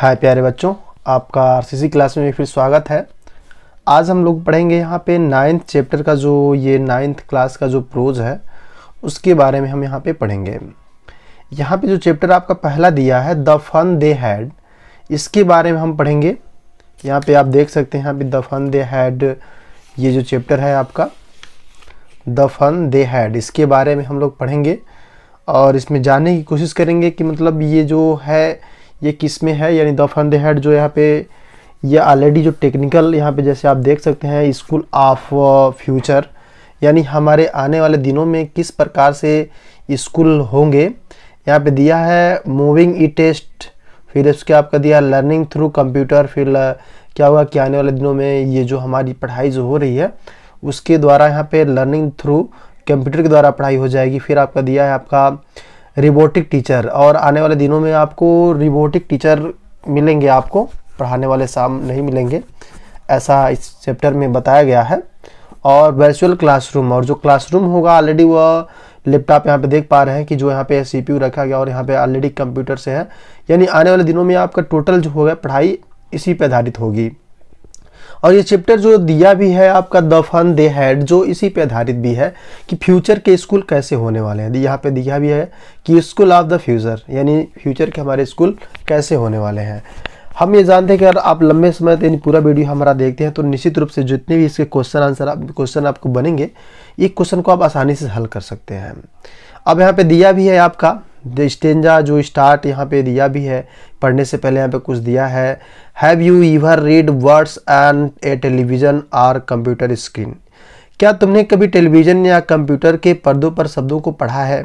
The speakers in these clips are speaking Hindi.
हाय प्यारे बच्चों आपका आरसीसी क्लास में फिर स्वागत है आज हम लोग पढ़ेंगे यहाँ पे नाइन्थ चैप्टर का जो ये नाइन्थ क्लास का जो प्रोज है उसके बारे में हम यहाँ पे पढ़ेंगे यहाँ पे जो चैप्टर आपका पहला दिया है द फन दे हैड इसके बारे में हम पढ़ेंगे यहाँ पे आप देख सकते हैं यहाँ पे द फन दे हैड ये जो चैप्टर है आपका द फन दे हैड इसके बारे में हम लोग पढ़ेंगे और इसमें जानने की कोशिश करेंगे कि मतलब ये जो है ये किस में है यानी द फन हेड जो यहाँ पे ये ऑलरेडी जो टेक्निकल यहाँ पे जैसे आप देख सकते हैं स्कूल ऑफ फ्यूचर यानी हमारे आने वाले दिनों में किस प्रकार से स्कूल होंगे यहाँ पे दिया है मूविंग ई टेस्ट फिर उसके आपका दिया लर्निंग थ्रू कंप्यूटर फिर uh, क्या हुआ कि आने वाले दिनों में ये जो हमारी पढ़ाई जो हो रही है उसके द्वारा यहाँ पे लर्निंग थ्रू कंप्यूटर के द्वारा पढ़ाई हो जाएगी फिर आपका दिया है आपका रिबोटिक टीचर और आने वाले दिनों में आपको रिबोटिक टीचर मिलेंगे आपको पढ़ाने वाले शाम नहीं मिलेंगे ऐसा इस चैप्टर में बताया गया है और वर्चुअल क्लासरूम और जो क्लासरूम होगा ऑलरेडी वह लैपटॉप यहाँ पे देख पा रहे हैं कि जो यहाँ पे सी रखा गया और यहाँ पे ऑलरेडी कंप्यूटर से है यानी आने वाले दिनों में आपका टोटल जो होगा पढ़ाई इसी पर आधारित होगी और ये चैप्टर जो दिया भी है आपका द फन दे हैड जो इसी पे आधारित भी है कि फ्यूचर के स्कूल कैसे होने वाले हैं यहाँ पे दिया भी है कि स्कूल ऑफ द फ्यूचर यानी फ्यूचर के हमारे स्कूल कैसे होने वाले हैं हम ये जानते हैं कि अगर आप लंबे समय तक पूरा वीडियो हमारा देखते हैं तो निश्चित रूप से जितने भी इसके क्वेश्चन आंसर आप क्वेश्चन आपको बनेंगे ये क्वेश्चन को आप आसानी से हल कर सकते हैं अब यहाँ पे दिया भी है आपका स्टेंजा जो स्टार्ट यहाँ पे दिया भी है पढ़ने से पहले यहाँ पे कुछ दिया है have you ever read words and a television or computer screen क्या तुमने कभी टेलीविज़न या कंप्यूटर के पर्दों पर शब्दों को पढ़ा है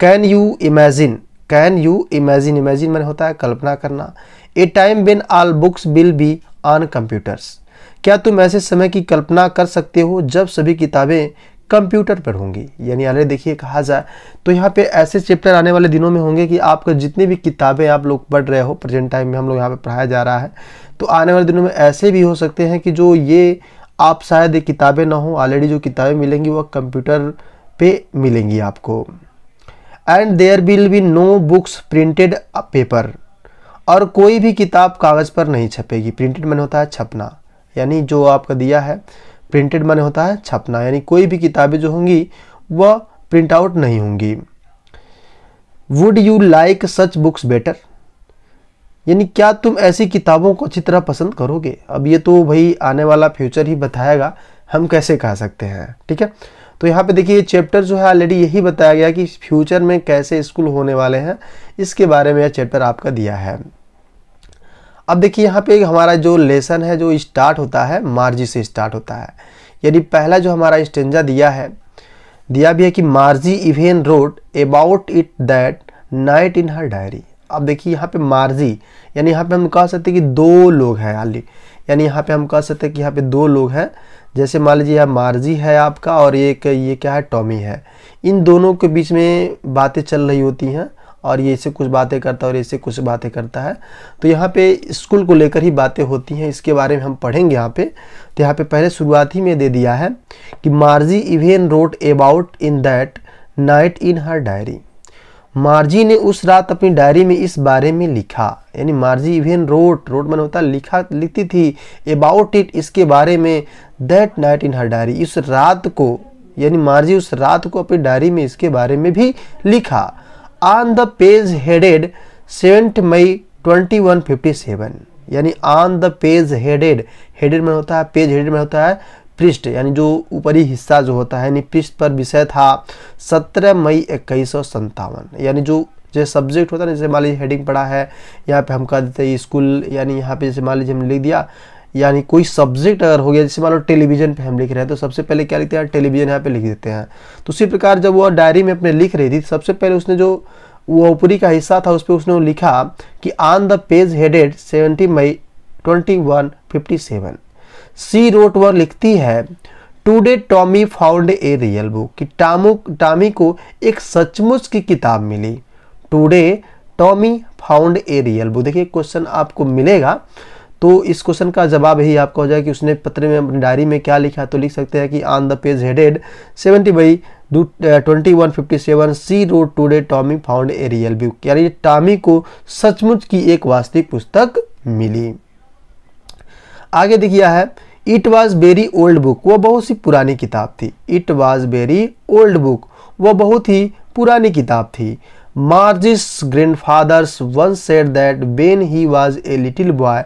can you imagine can you imagine imagine मैंने होता है कल्पना करना a time when all books will be on computers क्या तुम ऐसे समय की कल्पना कर सकते हो जब सभी किताबें कंप्यूटर पर होंगी यानी ऑलरेडी देखिए कहा जाए तो यहाँ पे ऐसे चैप्टर आने वाले दिनों में होंगे कि आपका जितनी भी किताबें आप लोग पढ़ रहे हो प्रेजेंट टाइम में हम लोग यहाँ पे पढ़ाया जा रहा है तो आने वाले दिनों में ऐसे भी हो सकते हैं कि जो ये आप शायद ये किताबें ना हों ऑलरेडी जो किताबें मिलेंगी वह कंप्यूटर पर मिलेंगी आपको and there will be no books printed paper और कोई भी किताब कागज़ पर नहीं छपेगी प्रिंटेड मैंने होता है छपना यानी जो आपका दिया है प्रिंटेड माने होता है छपना यानी कोई भी किताबें जो होंगी वह प्रिंट आउट नहीं होंगी would you like such books better यानी क्या तुम ऐसी किताबों को अच्छी तरह पसंद करोगे अब ये तो भाई आने वाला फ्यूचर ही बताएगा हम कैसे कह सकते हैं ठीक है तो यहाँ पे देखिए ये चैप्टर जो है ऑलरेडी यही बताया गया कि फ्यूचर में कैसे स्कूल होने वाले हैं इसके बारे में यह चैप्टर आपका दिया है अब देखिए यहाँ पे हमारा जो लेसन है जो स्टार्ट होता है मार्जी से स्टार्ट होता है यानी पहला जो हमारा स्टेंजा दिया है दिया भी है कि Margie even wrote about it that night in her diary अब देखिए यहाँ पे मार्जी यानी यहाँ पे हम कह सकते हैं कि दो लोग हैं आली यानी यहाँ पे हम कह सकते हैं कि यहाँ पे दो लोग हैं जैसे मान लीजिए यहाँ मार्जी है आपका और एक ये क्या है टॉमी है इन दोनों के बीच में बातें चल रही होती हैं और ये इसे कुछ बातें करता है और इसे कुछ बातें करता है तो यहाँ पे स्कूल को लेकर ही बातें होती हैं इसके बारे में हम पढ़ेंगे यहाँ पे तो यहाँ पे पहले शुरुआत ही में दे दिया है कि Margie even wrote about in that night in her diary Margie ने उस रात अपनी डायरी में इस बारे में लिखा यानी मार्जी इवेन रोट रोट मैंने होता लिखा लिखती थी अबाउट इट इसके बारे में that night in her diary इस रात को यानी मार्जी उस रात को अपनी डायरी में इसके बारे में भी लिखा on the page headed seventeen May twenty one fifty seven यानी on the page headed headed में होता है पेज हेडेड में होता है पृष्ठ यानी जो ऊपरी हिस्सा जो होता है यानी पृष्ठ पर विषय था सत्रह मई इक्कीस सौ सत्तावन यानी जो जो सब्जेक्ट होता है जैसे मान लीजिए हेडिंग पढ़ा है यहाँ पे हम कह देते हैं स्कूल यानी यहाँ पे जैसे मान लीजिए हमने लिख दिया यानी कोई सब्जेक्ट अगर हो गया जैसे मान लो टेलीविजन पे हम लिख रहे हैं तो सबसे पहले क्या लिखते हैं टेलीविजन यहाँ पे लिख देते हैं तो उसी प्रकार जब वो डायरी में अपने लिख रही थी तो सबसे पहले उसने जो वो ऊपरी का हिस्सा था उस पर उसने लिखा कि on the page headed seventy May twenty one fifty seven she wrote वह लिखती है today Tommy found a real book कि टामो टामी को एक सचमुच की किताब मिली today Tommy found a real book देखिए क्वेश्चन आपको मिलेगा तो इस क्वेश्चन का जवाब ही आपका हो जाए कि उसने पत्र में अपनी डायरी में क्या लिखा तो लिख सकते हैं कि on the page headed seventy by twenty one fifty seven she wrote today Tommy found a real book यानी टॉमी को सचमुच की एक वास्तविक पुस्तक मिली आगे देखिए है it was very old book वह बहुत सी पुरानी किताब थी it was very old book वह बहुत ही पुरानी किताब थी Margie's grandfather's one said that when he was a little boy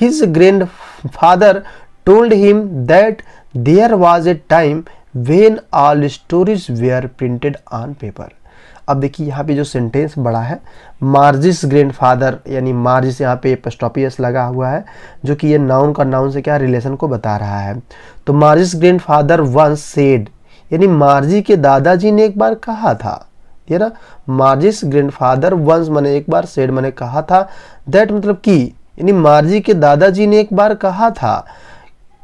his grandfather told him that there was a time when all stories were printed on paper. अब देखिए यहाँ पे जो सेंटेंस बड़ा है मार्जिस ग्रैंडफादर यानी मार्जिस यहाँ पे पेस्टॉपियस लगा हुआ है जो कि ये नाउन का नाउन से क्या रिलेशन को बता रहा है तो मार्जिस ग्रैंडफादर वंस सेड यानी मार्जी के दादाजी ने एक बार कहा था ये ना मार्जिस ग्रैंडफादर वंस मैंने एक बार सेड मैंने कहा था दैट मतलब कि यानी मार्जी के दादाजी ने एक बार कहा था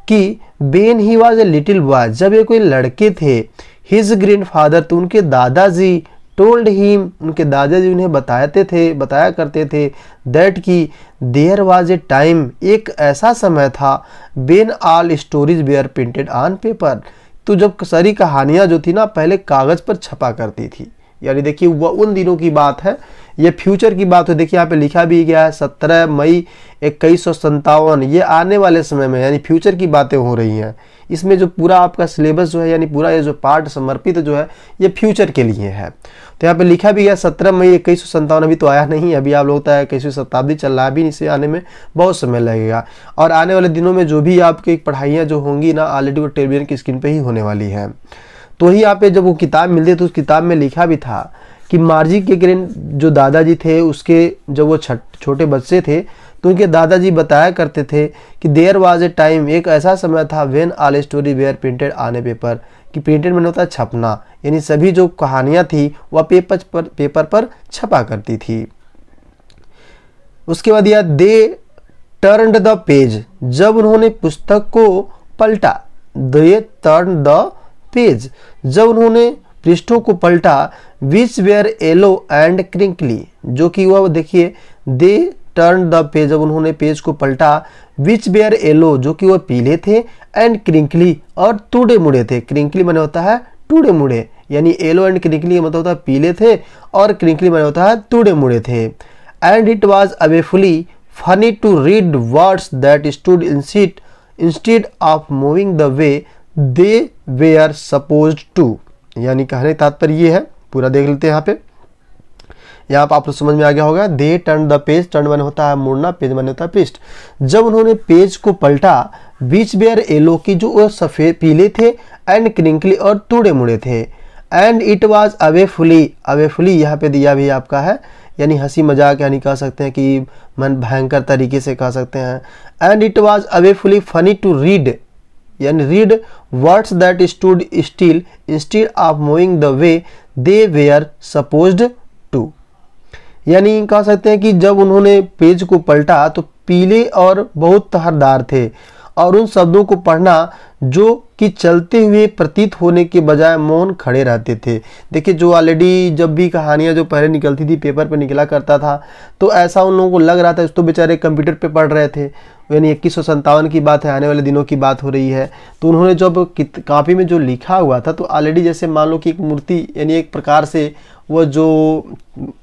कि when he was a little boy जब ये कोई लड़के थे हिज ग्रैंड फादर तो उनके दादाजी टोल्ड हीम उनके दादाजी उन्हें बताते थे बताया करते थे दैट कि देयर वॉज ए टाइम एक ऐसा समय था when all stories were printed on paper तो जब सारी कहानियाँ जो थी ना पहले कागज़ पर छपा करती थी यानी देखिए वह उन दिनों की बात है ये फ्यूचर की बात हो देखिए यहाँ पे लिखा भी गया है सत्रह मई इक्कीस सौ संतावन ये आने वाले समय में यानी फ्यूचर की बातें हो रही हैं इसमें जो पूरा आपका सिलेबस जो है यानी पूरा ये जो पार्ट समर्पित जो है ये फ्यूचर के लिए है तो यहाँ पे लिखा भी गया सत्रह मई इक्कीस सौ संतावन अभी तो आया नहीं अभी आप लोग है इक्कीसवीं शताब्दी चल रहा है अभी इसे आने में बहुत समय लगेगा और आने वाले दिनों में जो भी आपकी पढ़ाइयाँ जो होंगी ना ऑलरेडी वो टेलीविजन की स्क्रीन पर ही होने वाली है तो ही यहाँ पे जब वो किताब मिलती है तो उस किताब में लिखा भी था कि मार्जी के ग्रेन जो दादाजी थे उसके जब वो छोटे बच्चे थे तो उनके दादाजी बताया करते थे कि देयर वॉज ए टाइम एक ऐसा समय था when all story were printed on paper कि प्रिंटेड मैंने होता छपना यानी सभी जो कहानियाँ थी वह पेपर पर पेपर पर छपा करती थी उसके बाद यह दे टर्न द पेज जब उन्होंने पुस्तक को पलटा दे टर्न द पेज जब उन्होंने पृष्ठों को पलटा which were yellow and crinkly जो कि वह देखिए दे टर्न द पेज अब उन्होंने पेज को पलटा विच वेयर येलो जो कि वह पीले थे एंड क्रिंकली और टूडे मुड़े थे क्रिंकली मैंने होता है टूडे मुड़े यानी येलो एंड क्रिंकली मतलब होता है पीले थे और क्रिंकली मैंने होता है टूडे मुड़े थे and it was awfully funny to read words that stood in seat instead of moving the way they were suppose to यानी कहने का तात्पर्य ये है पूरा देख लेते हैं यहाँ पे यहाँ पर आप लोग समझ में आ गया होगा they turn the page turn मन होता है मुड़ना पेज मन होता है पृष्ठ जब उन्होंने पेज को पलटा बीच बेयर येलो की जो सफ़ेद पीले थे एंड क्रिंकली और तोड़े मुड़े थे and it was awfully awfully यहाँ पे दिया भी आपका है यानी हंसी मजाक यानी कह सकते हैं कि मन भयंकर तरीके से कह सकते हैं and it was awfully funny to read यानी read words that stood still instead of moving the way they were suppose to यानी कह सकते हैं कि जब उन्होंने पेज को पलटा तो पीले और बहुत तहरदार थे और उन शब्दों को पढ़ना जो कि चलते हुए प्रतीत होने के बजाय मौन खड़े रहते थे देखिए जो ऑलरेडी जब भी कहानियाँ जो पहले निकलती थी पेपर पर निकला करता था तो ऐसा उन लोगों को लग रहा था तो बेचारे कंप्यूटर पे पढ़ रहे थे यानी इक्कीस सौ संतावन की बात है आने वाले दिनों की बात हो रही है तो उन्होंने जब कापी में जो लिखा हुआ था तो ऑलरेडी जैसे मान लो कि एक मूर्ति यानी एक प्रकार से वह जो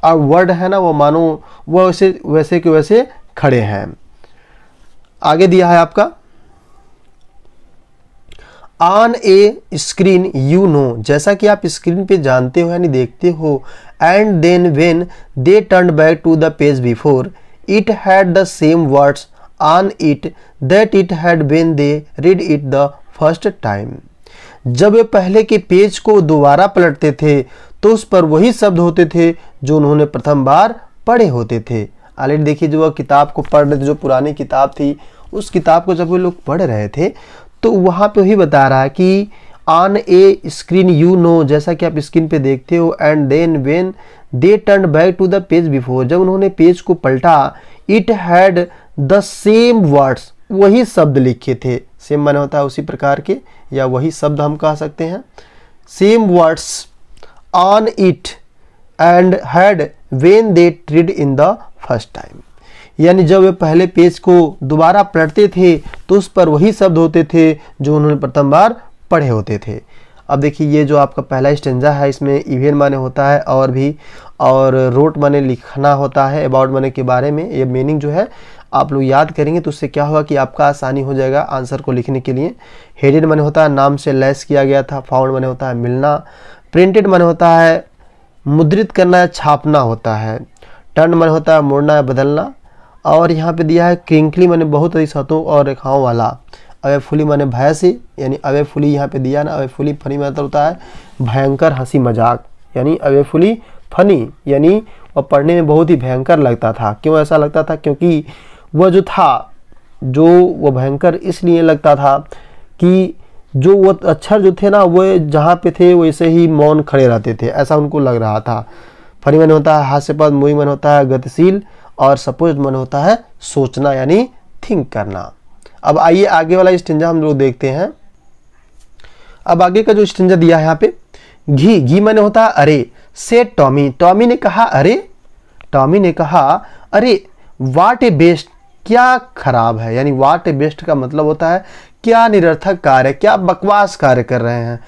वर्ड है ना वो मानो वह वैसे वैसे के वैसे खड़े हैं आगे दिया है आपका on a screen you know जैसा कि आप स्क्रीन पे जानते हो यानी देखते हो and then when they turn back to the page before it had the same words on it that it had when they read it the first time जब वे पहले के पेज को दोबारा पलटते थे तो उस पर वही शब्द होते थे जो उन्होंने प्रथम बार पढ़े होते थे ऑलरेडी देखिए जो वह किताब को पढ़ रहे थे जो पुरानी किताब थी उस किताब को जब वे लोग पढ़ रहे थे तो वहाँ पे ही बता रहा है कि on a screen you know जैसा कि आप स्क्रीन पे देखते हो and then when they turn back to the page before जब उन्होंने पेज को पलटा it had the same words वही शब्द लिखे थे सेम माने होता है उसी प्रकार के या वही शब्द हम कह सकते हैं same words on it and had when they treed in the first time यानी जब वे पहले पेज को दोबारा पलटते थे तो उस पर वही शब्द होते थे जो उन्होंने प्रथम बार पढ़े होते थे अब देखिए ये जो आपका पहला स्टेंजा है इसमें इवेन माने होता है और भी और रोट माने लिखना होता है अबाउट माने के बारे में ये मीनिंग जो है आप लोग याद करेंगे तो उससे क्या होगा कि आपका आसानी हो जाएगा आंसर को लिखने के लिए हेडेड माने होता है नाम से लेस किया गया था फाउंड माने होता है मिलना प्रिंटेड माने होता है मुद्रित करना छापना होता है टर्न माने होता है मुड़ना बदलना और यहाँ पे दिया है क्रिंकली मैंने बहुत अधिक सतों और रेखाओं वाला अवे फुली मैंने भैंसी यानी अवे फुली यहाँ पे दिया ना अवे फुली फनी मतलब होता है भयंकर हंसी मजाक यानी अवे फुली फनी यानी वह पढ़ने में बहुत ही भयंकर लगता था क्यों ऐसा लगता था क्योंकि वह जो था जो वह भयंकर इसलिए लगता था कि जो वो अक्षर अच्छा जो थे ना वह जहाँ पे थे वैसे ही मौन खड़े रहते थे ऐसा उनको लग रहा था फनी मन होता है हास्यपद मुई मन होता है गतिशील और सपोज मन होता है सोचना यानी थिंक करना अब आइए आगे वाला स्टेंजा हम लोग देखते हैं अब आगे का जो स्टेंजा दिया है यहाँ पे घी घी मैंने होता है अरे से टॉमी टॉमी ने कहा अरे टॉमी ने कहा अरे वाट ए बेस्ट क्या खराब है यानी वाट ए बेस्ट का मतलब होता है क्या निरर्थक कार्य क्या बकवास कार्य कर रहे हैं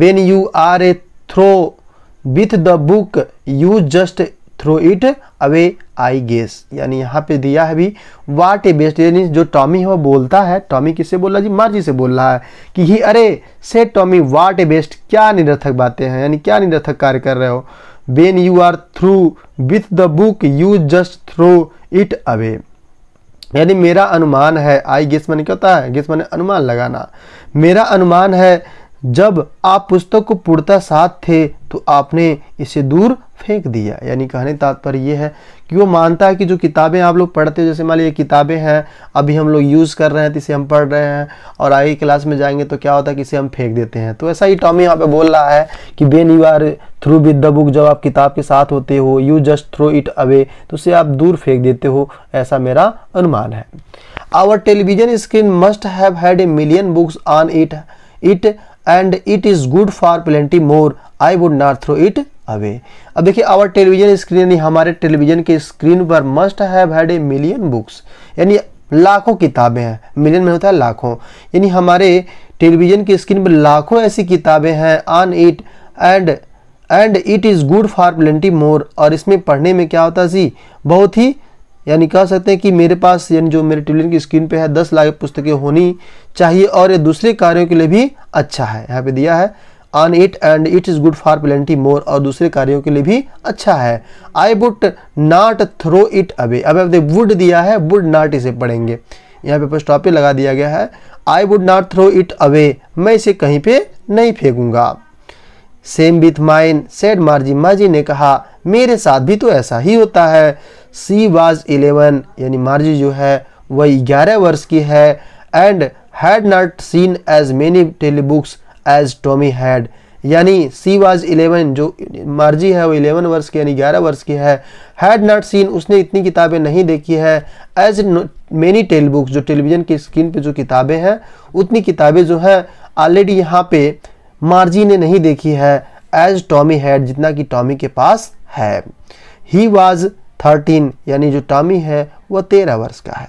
when you are a throw with the book you just throw it away I guess यानी यहाँ पे दिया है भी वाट ए बेस्ट यानी जो टॉमी है वो बोलता है टॉमी किससे बोल रहा है जी मार्जी से बोल रहा है कि ही अरे से टॉमी वाट ए बेस्ट क्या निरर्थक बातें हैं यानी क्या निरर्थक कार्य कर रहे हो when you are through with the book you just throw it away यानी मेरा अनुमान है आई गेस मैंने क्या होता है गेस मैंने अनुमान लगाना मेरा अनुमान है जब आप पुस्तक को पूर्णतः साथ थे तो आपने इसे दूर फेंक दिया यानी कहने तात्पर्य यह है कि वो मानता है कि जो किताबें आप लोग पढ़ते हो जैसे मान लीजिए किताबें हैं अभी हम लोग यूज़ कर रहे हैं तो इसे हम पढ़ रहे हैं और आगे क्लास में जाएंगे तो क्या होता है कि इसे हम फेंक देते हैं तो ऐसा ही टॉमी यहाँ पे बोल रहा है कि when you are through with the book जब आप किताब के साथ होते हो you just throw it away तो उसे आप दूर फेंक देते हो ऐसा मेरा अनुमान है our television screen must have had a million books on it it and it is good for plenty more I would not throw it away अब देखिए आवर टेलीविजन स्क्रीन यानी हमारे टेलीविजन के स्क्रीन पर must have had a million books यानी लाखों किताबें हैं मिलियन में होता है लाखों यानी हमारे टेलीविजन के स्क्रीन पर लाखों ऐसी किताबें हैं on it and and it is good for plenty more और इसमें पढ़ने में क्या होता सी बहुत ही यानी कह सकते हैं कि मेरे पास यानी जो मेरे टेलीविजन की स्क्रीन पे है दस लाख पुस्तकें होनी चाहिए और ये दूसरे कार्यों के लिए भी अच्छा है यहाँ पे दिया है on it and it is good for plenty more और दूसरे कार्यों के लिए भी अच्छा है I would not throw it away अब अब वुड दिया है वुड नॉट इसे पढ़ेंगे यहाँ पे फर्स्ट लगा दिया गया है I would not throw it away मैं इसे कहीं पे नहीं फेंकूंगा same with mine said Margie Margie ने कहा मेरे साथ भी तो ऐसा ही होता है सी वाज इलेवन यानी मार्जी जो है वह ग्यारह वर्ष की है and had not seen as many telebooks as Tommy had यानी सी वाज इलेवन जो मार्जी है वो इलेवन वर्ष की यानी ग्यारह वर्ष की है हैड नॉट सीन उसने इतनी किताबें नहीं देखी है एज मेनी टेल बुक्स जो टेलीविज़न की स्क्रीन पे जो किताबें हैं उतनी किताबें जो हैं ऑलरेडी यहाँ पे मार्जी ने नहीं देखी है एज टॉमी हैड जितना कि टॉमी के पास है ही वाज थर्टीन यानी जो टॉमी है वह तेरह वर्ष का है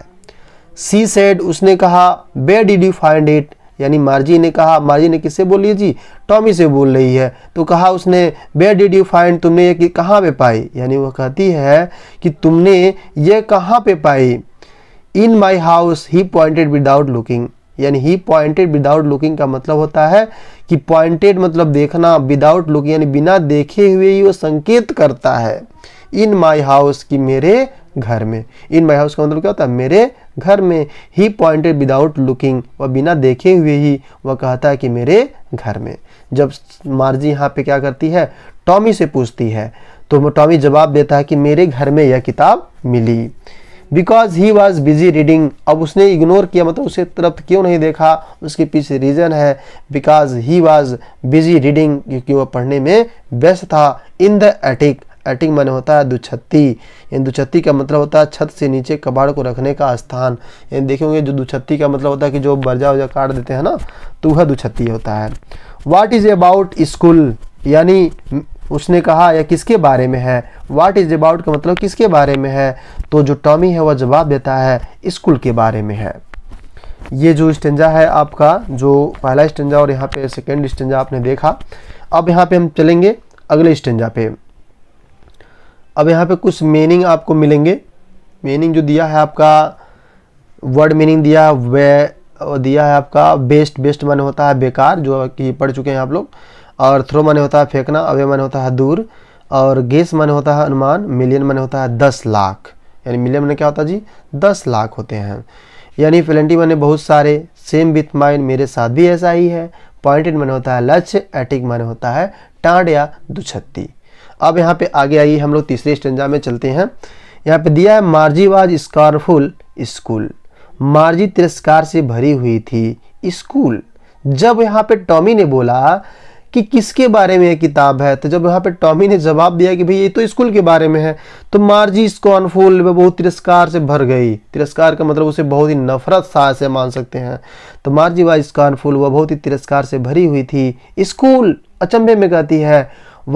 सी सेड उसने कहा where did you find it यानी मार्जी ने कहा मार्जी ने किससे बोली जी टॉमी से बोल रही है तो कहा उसने वेयर डिड यू फाइंड तुमने ये कहाँ पे पाई यानी वह कहती है कि तुमने ये कहाँ पे पाई in my house he pointed without looking यानी ही पॉइंटेड विदाउट लुकिंग का मतलब होता है कि पॉइंटेड मतलब देखना विदाउट लुकिंग यानी बिना देखे हुए ही वो संकेत करता है इन माई हाउस कि मेरे घर में इन माई हाउस का मतलब क्या होता है मेरे घर में ही पॉइंटेड विदाउट लुकिंग वह बिना देखे हुए ही वह कहता है कि मेरे घर में जब मार्जी यहाँ पे क्या करती है टॉमी से पूछती है तो टॉमी जवाब देता है कि मेरे घर में यह किताब मिली because he was busy reading अब उसने इग्नोर किया मतलब उसे तरफ क्यों नहीं देखा उसके पीछे रीज़न है because he was busy reading क्योंकि वह पढ़ने में व्यस्त था इन द एटिक एटिंग माने होता है दुछत्ती यानी दुछत्ती का मतलब होता है छत से नीचे कबाड़ को रखने का स्थान यानी देखेंगे जो दुछत्ती का मतलब होता है कि जो बर्जा वर्जा काट देते हैं ना तो वह दुछत्ती होता है वाट इज़ अबाउट स्कूल यानी उसने कहा या किसके बारे में है वाट इज़ अबाउट का मतलब किसके बारे में है तो जो टॉमी है वह जवाब देता है स्कूल के बारे में है ये जो स्टेंजा है आपका जो पहला स्टेंजा और यहाँ पे सेकेंड स्टेंजा आपने देखा अब यहाँ पे हम चलेंगे अगले स्टेंजा पे अब यहाँ पे कुछ मीनिंग आपको मिलेंगे मीनिंग जो दिया है आपका वर्ड मीनिंग दिया वे दिया है आपका बेस्ट बेस्ट माने होता है बेकार जो कि पढ़ चुके हैं आप लोग और थ्रो माने होता है फेंकना अवे माने होता है दूर और गेस माने होता है अनुमान मिलियन माने होता है दस लाख यानी मिलियन माने क्या होता है जी दस लाख होते हैं यानी फिलेंटी माने बहुत सारे सेम विथ माइंड मेरे साथ भी ऐसा ही है पॉइंटेड माने होता है लक्ष्य एटिक माने होता है टाँड या दुछत्ती अब यहाँ पे आगे आइए हम लोग तीसरे स्टंजा में चलते हैं यहाँ पे दिया है मार्जीवाज वाज स्कारफुल स्कूल मार्जी तिरस्कार से भरी हुई थी स्कूल जब यहाँ पे टॉमी ने बोला कि किसके बारे में ये किताब है तो जब यहाँ पे टॉमी ने जवाब दिया कि भाई ये तो स्कूल के बारे में है तो मार्जी स्कॉनफुल वह बहुत तिरस्कार से भर गई तिरस्कार का मतलब उसे बहुत ही नफरत सा से मान सकते हैं तो मार्जी वाह स्कॉनफुल वह बहुत ही तिरस्कार से भरी हुई थी स्कूल अचंभे में कहती है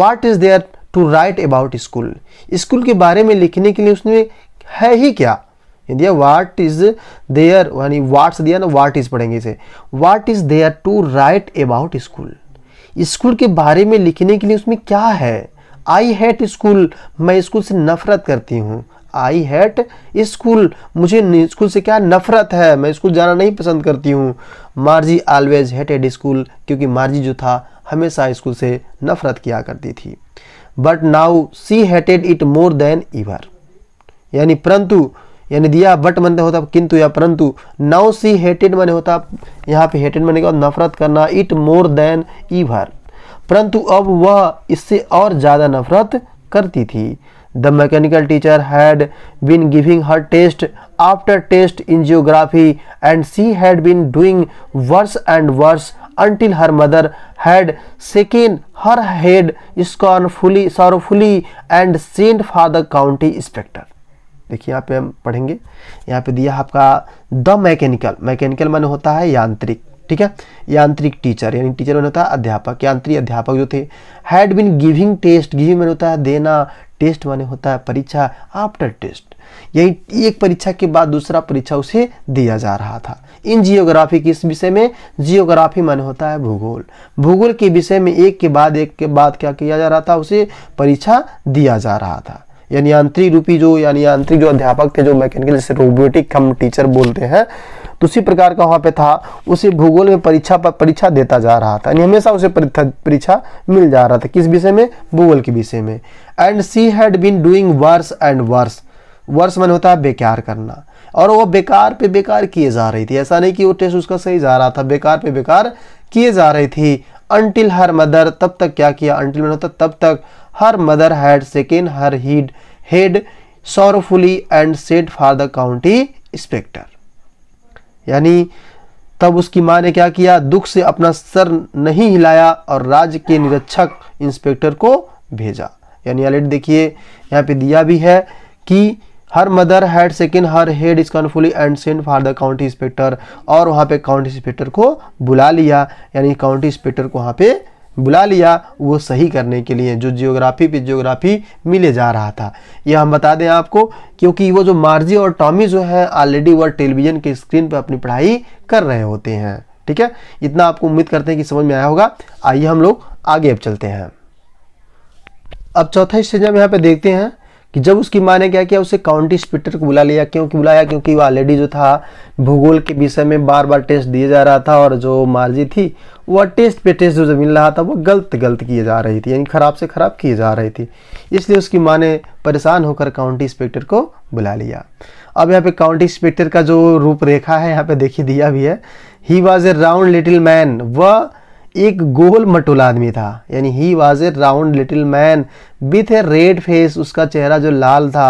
what is there to write about school school के बारे में लिखने के लिए उसमें है ही क्या दिया वाट इज देयर यानी वाट्स दिया ना वाट इज पढ़ेंगे इसे what is there to write about school school के बारे में लिखने के लिए उसमें क्या है आई हैट स्कूल मैं स्कूल से नफरत करती हूँ आई हैट स्कूल मुझे स्कूल से क्या नफरत है मैं स्कूल जाना नहीं पसंद करती हूँ मार्जी ऑलवेज हेटेड स्कूल क्योंकि मार्जी जो था हमेशा स्कूल से नफरत किया करती थी but now she hated it more than ever यानी परंतु यानी दिया बट मन होता किंतु या परंतु नाउ सी हेटेड मैंने होता यहाँ पे हेटेड मैंने के नफरत करना इट मोर देन ईवर परंतु अब वह इससे और ज़्यादा नफरत करती थी the mechanical teacher had been giving her test after test in geography and she had been doing worse and worse until her mother had shaken her head scornfully sorrowfully and sent for the county inspector देखिए यहाँ पे हम पढ़ेंगे यहाँ पे दिया आपका द मैकेनिकल मैकेनिकल माने होता है यांत्रिक ठीक है यांत्रिक टीचर यानी टीचर मैंने होता है अध्यापक यांत्रिक अध्यापक जो थे had been giving test giving मैंने होता है देना टेस्ट माने होता है परीक्षा आफ्टर टेस्ट यही एक परीक्षा के बाद दूसरा परीक्षा उसे दिया जा रहा था इन जियोग्राफी के इस विषय में जियोग्राफी माने होता है भूगोल भूगोल के विषय में एक के बाद एक के बाद क्या किया जा रहा था उसे परीक्षा दिया जा रहा था यानी यांत्रिक रूपी जो यानी यांत्रिक जो अध्यापक थे जो मैकेनिकल जैसे रोबोटिक हम टीचर बोलते हैं तो उसी प्रकार का वहाँ पे था उसे भूगोल में परीक्षा पर परीक्षा देता जा रहा था यानी हमेशा उसे परीक्षा मिल जा रहा था किस विषय में भूगोल के विषय में and she had been doing worse and worse worse मन होता है बेकार करना और वो बेकार पे बेकार किए जा रही थी ऐसा नहीं कि वो टेस्ट उसका सही जा रहा था बेकार पे बेकार किए जा रही थी अनटिल हर मदर तब तक क्या किया अनटिल मन होता तब तक her mother had second her heed head sorrowfully and set for the county inspector यानी तब उसकी माँ ने क्या किया दुख से अपना सर नहीं हिलाया और राज्य के निरीक्षक इंस्पेक्टर को भेजा यानी अलर्ट देखिए यहाँ पे दिया भी है कि her mother had second her head is कॉन्फुली and send for the county inspector और वहाँ पे काउंटी इंस्पेक्टर को बुला लिया यानी काउंटी इंस्पेक्टर को वहाँ पे बुला लिया वो सही करने के लिए जो जियोग्राफी पे जियोग्राफी मिले जा रहा था यह हम बता दें आपको क्योंकि वो जो मार्जी और टॉमी जो है ऑलरेडी वह टेलीविज़न के स्क्रीन पर अपनी पढ़ाई कर रहे होते हैं ठीक है इतना आपको उम्मीद करते हैं कि समझ में आया होगा आइए हम लोग आगे अब चलते हैं अब चौथा स्टेज हम यहाँ पे देखते हैं कि जब उसकी माँ ने क्या किया उसे काउंटी स्पिटर को बुला लिया क्योंकि बुलाया क्योंकि वो ऑलरेडी जो था भूगोल के विषय में बार बार टेस्ट दिए जा रहा था और जो मार्जी थी वह टेस्ट पे टेस्ट जो मिल रहा था वो गलत गलत किए जा रही थी यानी ख़राब से ख़राब किए जा रही थी इसलिए उसकी माँ ने परेशान होकर काउंटी इंस्पेक्टर को बुला लिया अब यहाँ पे काउंटी इंस्पेक्टर का जो रूपरेखा है यहाँ पे देखिए दिया भी है he was a round little man वह एक गोल मटोल आदमी था यानी he was a round little man with a red face उसका चेहरा जो लाल था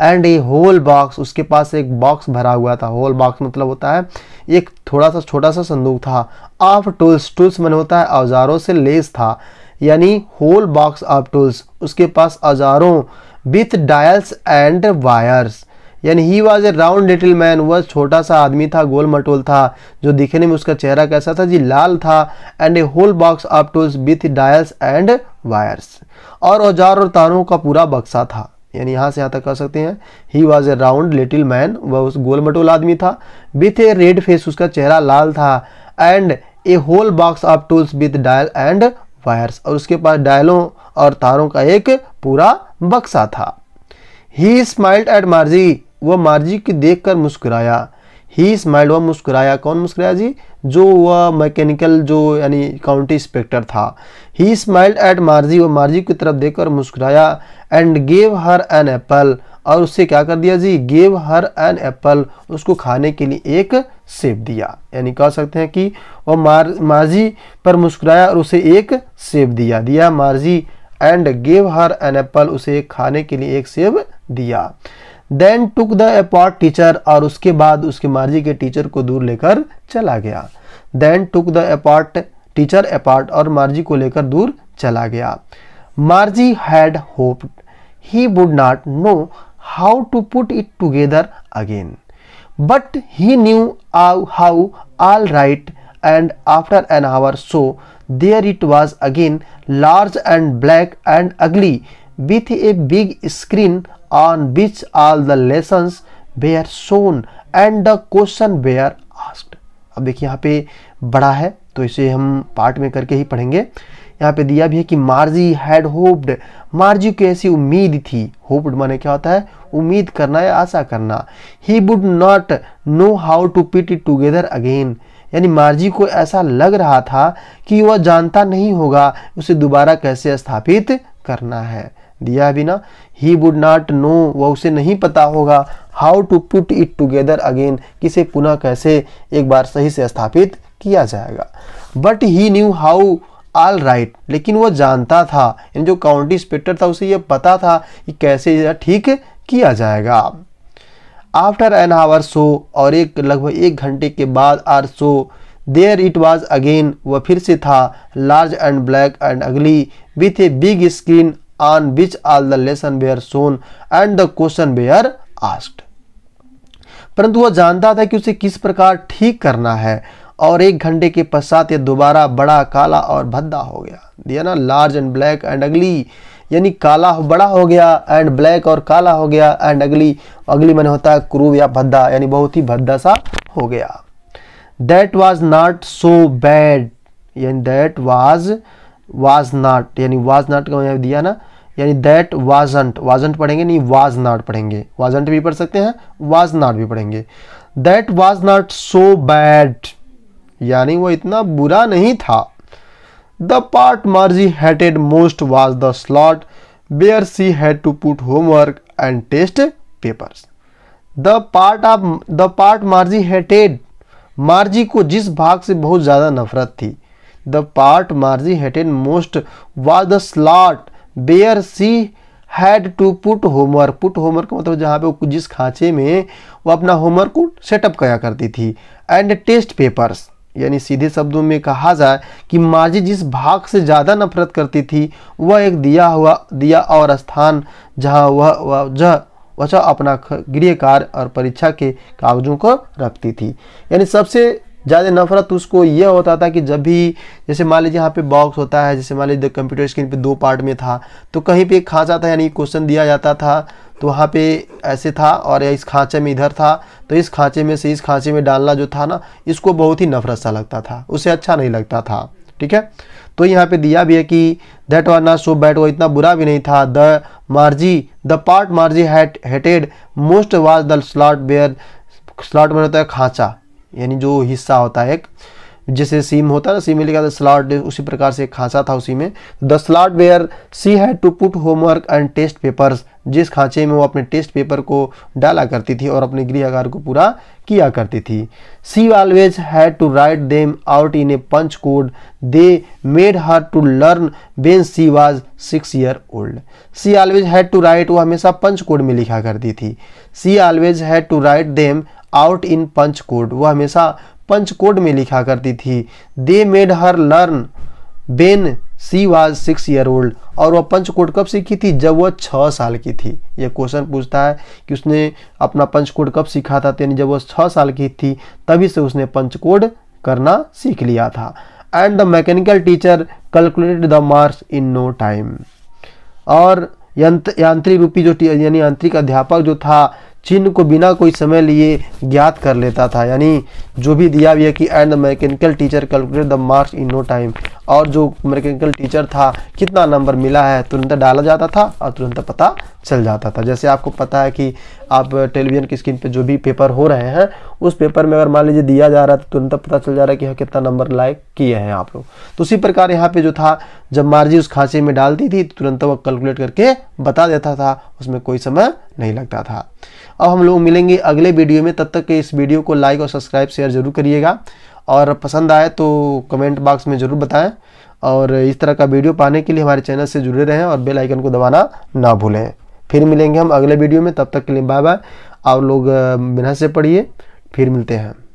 एंड ए होल बॉक्स उसके पास एक बॉक्स भरा हुआ था होल बॉक्स मतलब होता है एक थोड़ा सा छोटा सा संदूक था ऑफ टूल्स टूल्स मन होता है औजारों से लेस था यानी होल बॉक्स ऑफ टूल्स उसके पास औजारों विथ डायल्स एंड वायर्स यानी he was a round little man वह छोटा सा आदमी था गोल मटोल था जो दिखने में उसका चेहरा कैसा था जी लाल था and a whole box of tools with dials and wires और औजार और तारों का पूरा बक्सा था यानी यहाँ से यहाँ तक कह सकते हैं he was a round little man वह उस गोल मटोल आदमी था विथ ए रेड फेस उसका चेहरा लाल था and a whole box of tools with dial and wires और उसके पास डायलों और तारों का एक पूरा बक्सा था ही स्माइल्ड एट मार्जी वह मार्जी की देख कर मुस्कुराया ही स्माइल्ड वह मुस्कुराया कौन मुस्कुराया जी जो वह मैकेनिकल जो यानी काउंटी इंस्पेक्टर था ही स्माइल्ड एट मार्जी वह मार्जी की तरफ देख कर मुस्कुराया and gave her an apple और उससे क्या कर दिया जी गेव हर एन एप्पल उसको खाने के लिए एक सेब दिया यानी कह सकते हैं कि वह मार मार्जी पर मुस्कुराया और उसे एक सेब दिया दिया Margie and gave her an apple उसे खाने के लिए एक सेब दिया then took the apart teacher और उसके बाद उसके मार्जी के टीचर को दूर लेकर चला गया then took the apart teacher apart और मार्जी को लेकर दूर चला गया Margie had hoped he would not know how to put it together again but he knew how all right and after an hour so there it was again large and black and ugly with a big screen on which all the lessons were shown and the question were asked अब देखिए यहाँ पे बड़ा है तो इसे हम पार्ट में करके ही पढ़ेंगे यहाँ पे दिया भी है कि मार्जी हैड होप्ड मार्जी को ऐसी उम्मीद थी होप्ड माने क्या होता है उम्मीद करना या आशा करना he would not know how to pit it together again यानी मार्जी को ऐसा लग रहा था कि वह जानता नहीं होगा उसे दोबारा कैसे स्थापित करना है दिया बिना ही वुड नॉट नो वह उसे नहीं पता होगा how to put it together again किसे पुनः कैसे एक बार सही से स्थापित किया जाएगा but he knew how all right लेकिन वह जानता था जो काउंटी इंस्पेक्टर था उसे यह पता था कि कैसे यह ठीक किया जाएगा आफ्टर एन आवर शो और एक लगभग एक घंटे के बाद or so there it was again वह फिर से था large and black and ugly with a big screen on which all the lesson were shown and the question were asked परंतु वह जानता था कि उसे किस प्रकार ठीक करना है और एक घंटे के पश्चात यह दोबारा बड़ा काला और भद्दा हो गया दिया ना लार्ज एंड ब्लैक एंड अगली यानी काला बड़ा हो गया एंड ब्लैक और काला हो गया एंड अगली अगली मैंने होता है क्रूव या भद्दा यानी बहुत ही भद्दा सा हो गया that was not so bad यानी दैट वॉज वाज नाट यानी वाज नाट का यहाँ दिया ना यानी दैट वाजंट वाजंट पढ़ेंगे नहीं वाज नाट पढ़ेंगे वाजंट भी पढ़ सकते हैं वाज नाट भी पढ़ेंगे that was not so bad यानी वो इतना बुरा नहीं था the part Margie hated most was the slot where she had to put homework and test papers the part of the part Margie hated Margie को जिस भाग से बहुत ज़्यादा नफरत थी the part Margie hate in most was the slot where she had to put homework put homework मतलब जहाँ पे जिस खांचे में वो अपना होमवर्क को सेटअप किया करती थी एंड टेस्ट पेपर्स यानी सीधे शब्दों में कहा जाए कि माजी जिस भाग से ज़्यादा नफरत करती थी वह एक दिया हुआ दिया और स्थान जहाँ वह वह वह अपना गृह कार्य और परीक्षा के कागजों को रखती थी यानी सबसे ज़्यादा नफरत तो उसको यह होता था कि जब भी जैसे मान लीजिए यहाँ पे बॉक्स होता है जैसे मान लीजिए कंप्यूटर स्क्रीन पे दो पार्ट में था तो कहीं पे एक खाँचा था यानी क्वेश्चन दिया जाता था तो वहाँ पे ऐसे था और इस खांचे में इधर था तो इस खाँचे में से इस खाँचे में डालना जो था ना इसको बहुत ही नफरत सा लगता था उसे अच्छा नहीं लगता था ठीक है तो यहाँ पे दिया भी है कि that was not so bad वो इतना बुरा भी नहीं था the Margie the part Margie hated most was the slot where slot में होता है खाँचा यानी जो हिस्सा होता है एक जैसे सीम होता है ना सीम में लिखा था स्लॉट उसी प्रकार से एक खांचा था उसी में the slot where she had to put homework and test papers जिस खांचे में वो अपने टेस्ट पेपर को डाला करती थी और अपने गृहकार को पूरा किया करती थी she always had to write them out in a punch code they made her to learn when she was six year old she always had to write वो हमेशा पंच कोड में लिखा करती थी she always had to write them out in punch code वह हमेशा पंच कोड में लिखा करती थी they made her learn when she was six year old और वह कोड कब सीखी थी जब वह छः साल की थी यह क्वेश्चन पूछता है कि उसने अपना कोड कब सीखा था तो यानी जब वह छः साल की थी तभी से उसने कोड करना सीख लिया था and the mechanical teacher calculated the marks in no time और यंत्र यांत्रिक रूपी जो यानी यांत्रिक अध्यापक जो था चिन्ह को बिना कोई समय लिए ज्ञात कर लेता था यानी जो भी दिया हुआ है कि and the mechanical teacher calculate the marks in no time और जो मैकेनिकल टीचर था कितना नंबर मिला है तुरंत डाला जाता था और तुरंत पता चल जाता था जैसे आपको पता है कि आप टेलीविज़न की स्क्रीन पे जो भी पेपर हो रहे हैं उस पेपर में अगर मान लीजिए दिया जा रहा है तो तुरंत पता चल जा रहा है कि हाँ कितना नंबर लाइक किए हैं आप लोग तो उसी प्रकार यहाँ पे जो था जब मार्जी उस खांसी में डालती थी तो तुरंत वो कैलकुलेट करके बता देता था उसमें कोई समय नहीं लगता था अब हम लोग मिलेंगे अगले वीडियो में तब तक के इस वीडियो को लाइक और सब्सक्राइब शेयर जरूर करिएगा और पसंद आए तो कमेंट बॉक्स में ज़रूर बताएं और इस तरह का वीडियो पाने के लिए हमारे चैनल से जुड़े रहें और बेल आइकन को दबाना ना भूलें फिर मिलेंगे हम अगले वीडियो में तब तक के लिए बाय बाय आप लोग बिना से पढ़िए फिर मिलते हैं